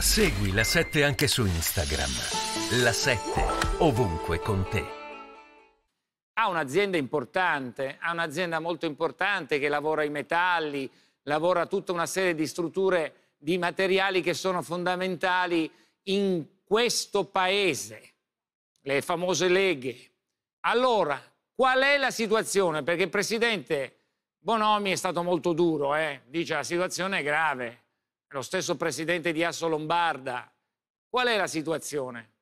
Segui la 7 anche su Instagram. La 7 ovunque con te. Ha un'azienda importante, ha un'azienda molto importante che lavora i metalli, lavora tutta una serie di strutture di materiali che sono fondamentali in questo paese, le famose leghe. Allora, qual è la situazione? Perché il presidente Bonomi è stato molto duro, eh? dice la situazione è grave lo stesso presidente di Asso Lombarda. Qual è la situazione?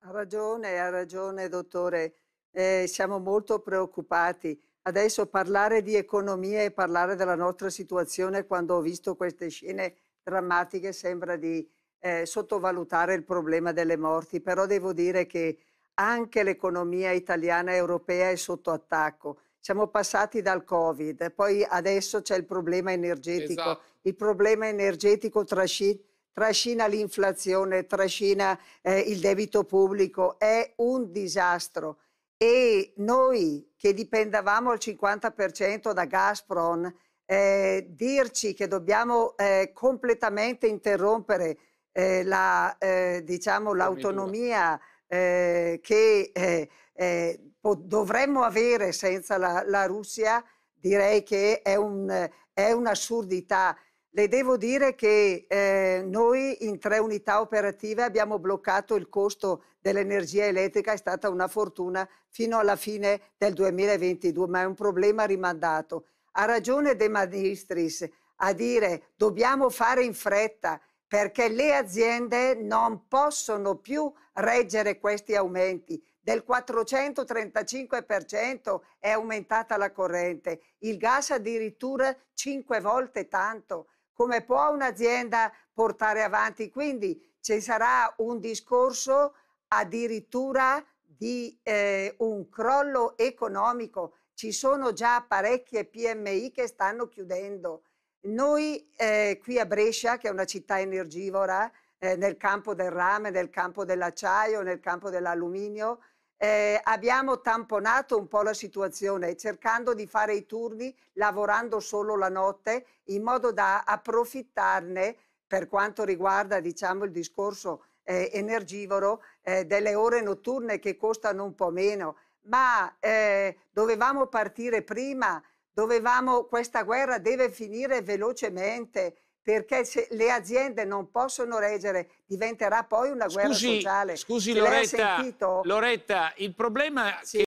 Ha ragione, ha ragione dottore, eh, siamo molto preoccupati. Adesso parlare di economia e parlare della nostra situazione quando ho visto queste scene drammatiche sembra di eh, sottovalutare il problema delle morti, però devo dire che anche l'economia italiana e europea è sotto attacco siamo passati dal Covid, poi adesso c'è il problema energetico. Esatto. Il problema energetico trascina, trascina l'inflazione, trascina eh, il debito pubblico, è un disastro. E noi che dipendavamo al 50% da Gazprom, eh, dirci che dobbiamo eh, completamente interrompere eh, la, eh, diciamo, l'autonomia. Eh, che eh, eh, dovremmo avere senza la, la, Russia, direi che è, un, eh, è un'assurdità. Le devo dire che eh, noi in tre unità operative abbiamo bloccato il costo dell'energia elettrica, è stata una fortuna fino alla fine del 2022, ma è un problema rimandato. Ha ragione De Magistris a dire dobbiamo fare in fretta, perché le aziende non possono più reggere questi aumenti. Del 435% è aumentata la corrente, il gas addirittura 5 volte tanto. Come può un'azienda portare avanti? Quindi ci sarà un discorso addirittura di eh, un crollo economico. Ci sono già parecchie PMI che stanno chiudendo. Noi eh, qui a Brescia, che è una città energivora, eh, nel campo del rame, nel campo dell'acciaio, nel campo dell'alluminio, eh, abbiamo tamponato un po' la situazione cercando di fare i turni, lavorando solo la notte, in modo da approfittarne per quanto riguarda diciamo, il discorso eh, energivoro eh, delle ore notturne che costano un po' meno, ma eh, dovevamo partire prima dovevamo, questa guerra deve finire velocemente perché se le aziende non possono reggere, diventerà poi una guerra scusi, sociale. Scusi Loretta, Loretta, il problema... Sì. Che...